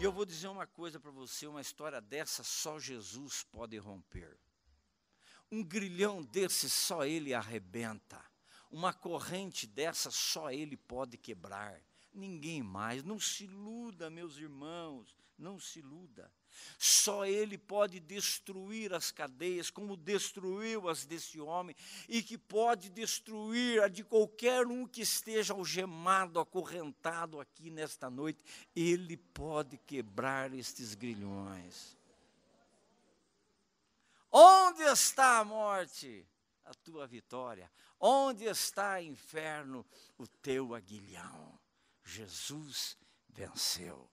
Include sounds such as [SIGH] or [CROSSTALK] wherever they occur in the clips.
E eu vou dizer uma coisa para você: uma história dessa só Jesus pode romper. Um grilhão desse só ele arrebenta. Uma corrente dessa só ele pode quebrar. Ninguém mais. Não se iluda, meus irmãos. Não se iluda. Só ele pode destruir as cadeias, como destruiu as desse homem, e que pode destruir a de qualquer um que esteja algemado, acorrentado aqui nesta noite. Ele pode quebrar estes grilhões. Onde está a morte? A tua vitória. Onde está o inferno? O teu aguilhão. Jesus venceu.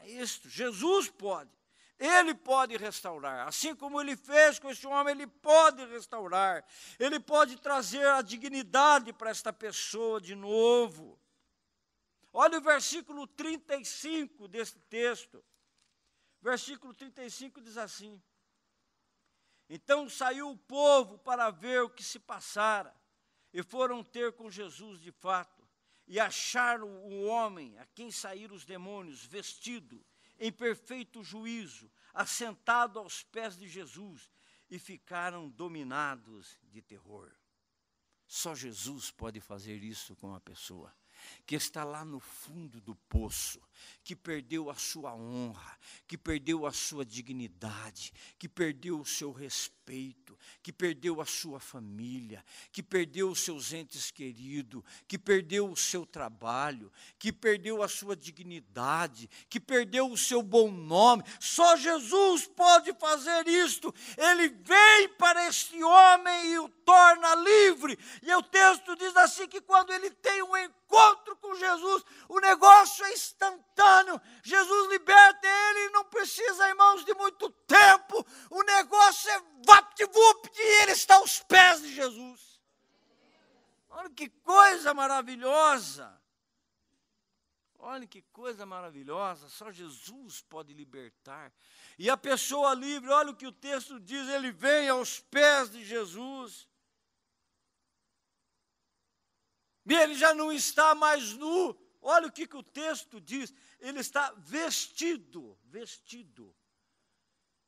É isto, Jesus pode. Ele pode restaurar, assim como ele fez com esse homem, ele pode restaurar, ele pode trazer a dignidade para esta pessoa de novo. Olha o versículo 35 deste texto. Versículo 35 diz assim: Então saiu o povo para ver o que se passara, e foram ter com Jesus de fato e acharam o homem a quem saíram os demônios, vestido, em perfeito juízo, assentado aos pés de Jesus, e ficaram dominados de terror. Só Jesus pode fazer isso com uma pessoa que está lá no fundo do poço, que perdeu a sua honra, que perdeu a sua dignidade, que perdeu o seu respeito, que perdeu a sua família, que perdeu os seus entes queridos, que perdeu o seu trabalho, que perdeu a sua dignidade, que perdeu o seu bom nome. Só Jesus pode fazer isto. Ele vem para este homem e o torna livre. E o texto diz assim que quando ele tem um encontro Jesus, o negócio é instantâneo. Jesus liberta ele, não precisa, irmãos, de muito tempo. O negócio é vapt-vupt e ele está aos pés de Jesus. Olha que coisa maravilhosa! Olha que coisa maravilhosa, só Jesus pode libertar. E a pessoa livre, olha o que o texto diz, ele vem aos pés de Jesus. e ele já não está mais nu. Olha o que, que o texto diz: ele está vestido, vestido.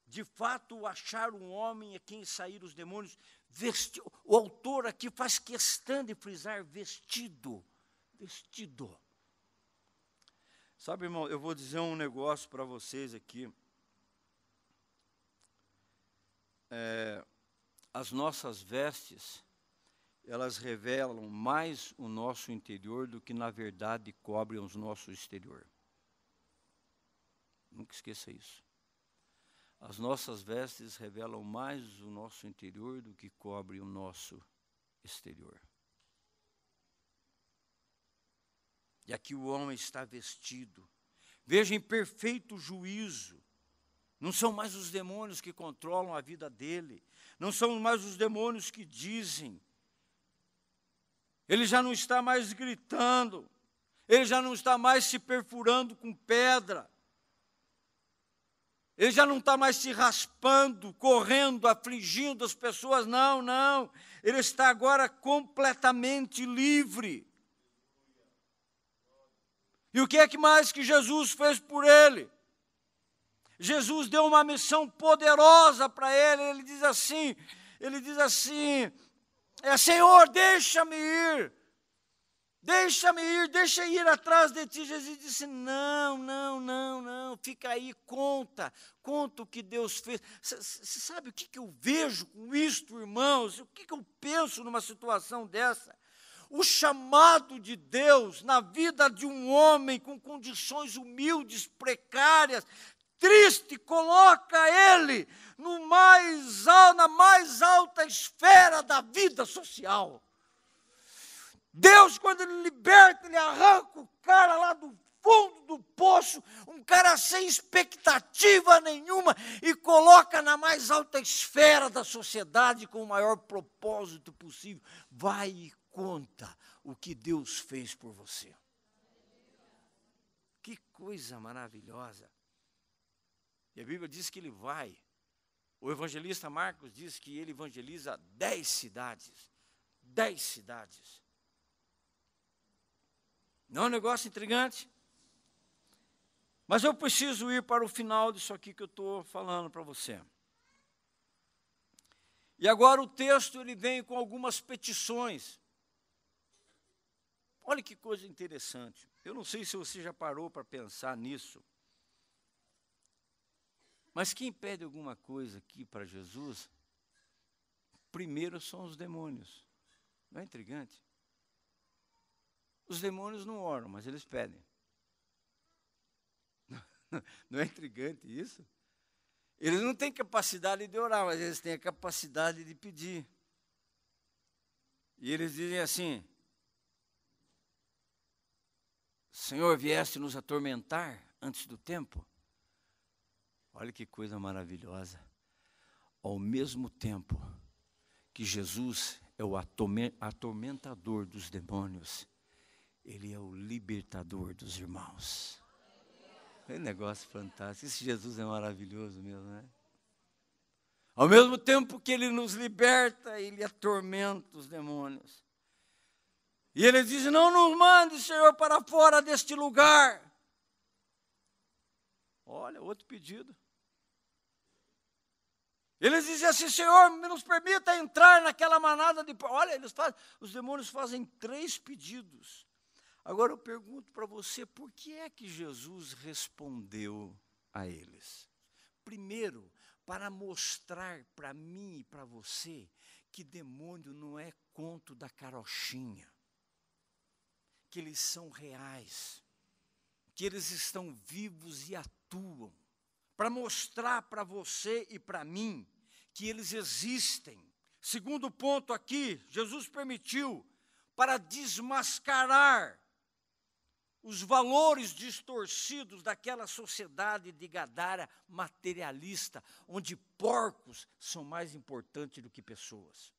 De fato, achar um homem é quem sair os demônios. Vesti o autor aqui faz questão de frisar vestido, vestido. Sabe, irmão, eu vou dizer um negócio para vocês aqui. É, as nossas vestes elas revelam mais o nosso interior do que, na verdade, cobrem o nosso exterior. Nunca esqueça isso. As nossas vestes revelam mais o nosso interior do que cobrem o nosso exterior. E aqui o homem está vestido. Veja em perfeito juízo. Não são mais os demônios que controlam a vida dele. Não são mais os demônios que dizem ele já não está mais gritando, ele já não está mais se perfurando com pedra, ele já não está mais se raspando, correndo, afligindo as pessoas, não, não. Ele está agora completamente livre. E o que é que mais que Jesus fez por ele? Jesus deu uma missão poderosa para ele. Ele diz assim, ele diz assim: é, Senhor, deixa-me ir. Deixa-me ir, deixa ir atrás de ti. Jesus disse: Não, não, não, não, fica aí, conta, conta o que Deus fez. Você sabe o que, que eu vejo com isto, irmãos? O que, que eu penso numa situação dessa? O chamado de Deus na vida de um homem com condições humildes, precárias, triste, coloca ele no mais, na mais alta esfera esfera da vida social. Deus, quando Ele liberta, Ele arranca o cara lá do fundo do poço, um cara sem expectativa nenhuma, e coloca na mais alta esfera da sociedade com o maior propósito possível. Vai e conta o que Deus fez por você. Que coisa maravilhosa! E a Bíblia diz que ele vai o evangelista Marcos diz que ele evangeliza dez cidades. Dez cidades. Não é um negócio intrigante? Mas eu preciso ir para o final disso aqui que eu estou falando para você. E agora o texto ele vem com algumas petições. Olha que coisa interessante. Eu não sei se você já parou para pensar nisso. Mas quem pede alguma coisa aqui para Jesus, primeiro são os demônios. Não é intrigante? Os demônios não oram, mas eles pedem. [LAUGHS] Não é intrigante isso? Eles não têm capacidade de orar, mas eles têm a capacidade de pedir. E eles dizem assim: Senhor, vieste nos atormentar antes do tempo? Olha que coisa maravilhosa. Ao mesmo tempo que Jesus é o atormentador dos demônios, ele é o libertador dos irmãos. É um negócio fantástico. Esse Jesus é maravilhoso mesmo, né? Ao mesmo tempo que ele nos liberta, ele atormenta os demônios. E ele diz: Não nos mande, Senhor, para fora deste lugar Olha, outro pedido. Eles diziam assim, Senhor, nos permita entrar naquela manada de. Olha, eles fazem, os demônios fazem três pedidos. Agora eu pergunto para você, por que é que Jesus respondeu a eles? Primeiro, para mostrar para mim e para você que demônio não é conto da carochinha, que eles são reais que eles estão vivos e atuam, para mostrar para você e para mim que eles existem. Segundo ponto aqui, Jesus permitiu para desmascarar os valores distorcidos daquela sociedade de Gadara materialista, onde porcos são mais importantes do que pessoas.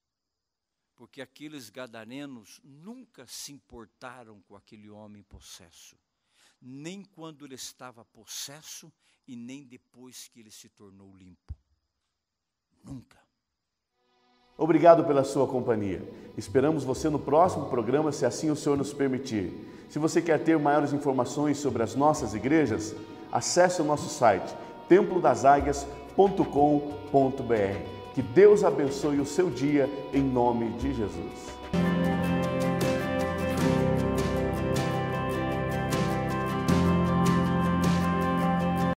Porque aqueles gadarenos nunca se importaram com aquele homem possesso nem quando ele estava possesso e nem depois que ele se tornou limpo. Nunca. Obrigado pela sua companhia. Esperamos você no próximo programa, se assim o Senhor nos permitir. Se você quer ter maiores informações sobre as nossas igrejas, acesse o nosso site templodaságuias.com.br. Que Deus abençoe o seu dia em nome de Jesus.